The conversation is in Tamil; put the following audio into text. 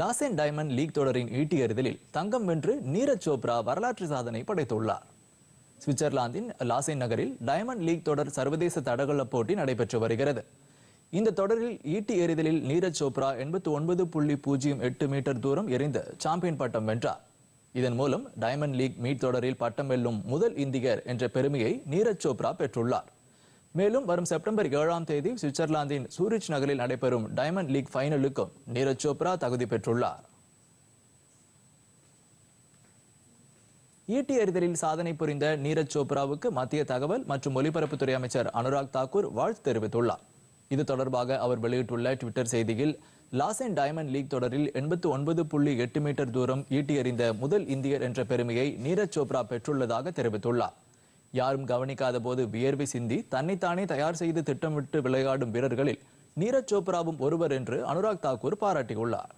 லாஸ் அண்ட் டைமண்ட் லீக் தொடரின் ஈட்டி எறிதலில் தங்கம் வென்று நீரஜ் சோப்ரா வரலாற்று சாதனை படைத்துள்ளார் சுவிட்சர்லாந்தின் லாசேன் நகரில் டைமண்ட் லீக் தொடர் சர்வதேச தடகள போட்டி நடைபெற்று வருகிறது இந்த தொடரில் ஈட்டி எறிதலில் நீரஜ் சோப்ரா எண்பத்தி ஒன்பது புள்ளி பூஜ்ஜியம் எட்டு மீட்டர் தூரம் எரிந்து சாம்பியன் பட்டம் வென்றார் இதன் மூலம் டைமண்ட் லீக் மீட் தொடரில் பட்டம் வெல்லும் முதல் இந்தியர் என்ற பெருமையை நீரஜ் சோப்ரா பெற்றுள்ளார் மேலும் வரும் செப்டம்பர் ஏழாம் தேதி சுவிட்சர்லாந்தின் சூரிச் நகரில் நடைபெறும் டைமண்ட் லீக் ஃபைனலுக்கும் நீரஜ் சோப்ரா தகுதி பெற்றுள்ளார் ஈட்டி எறிதலில் சாதனை புரிந்த நீரஜ் சோப்ராவுக்கு மத்திய தகவல் மற்றும் ஒலிபரப்புத்துறை அமைச்சர் அனுராக் தாக்கூர் வாழ்த்து தெரிவித்துள்ளார் இது தொடர்பாக அவர் வெளியிட்டுள்ள டுவிட்டர் செய்தியில் லாஸ் அண்ட் டைமண்ட் லீக் தொடரில் எண்பத்து ஒன்பது புள்ளி எட்டு மீட்டர் தூரம் ஈட்டி எறிந்த முதல் இந்தியர் என்ற பெருமையை நீரஜ் சோப்ரா பெற்றுள்ளதாக தெரிவித்துள்ளார் யாரும் கவனிக்காத போது வியர்வை சிந்தி தன்னைத்தானே தயார் செய்து திட்டமிட்டு விளையாடும் வீரர்களில் நீரஜ் சோப்ராவும் ஒருவர் என்று அனுராக் தாக்கூர் பாராட்டியுள்ளார்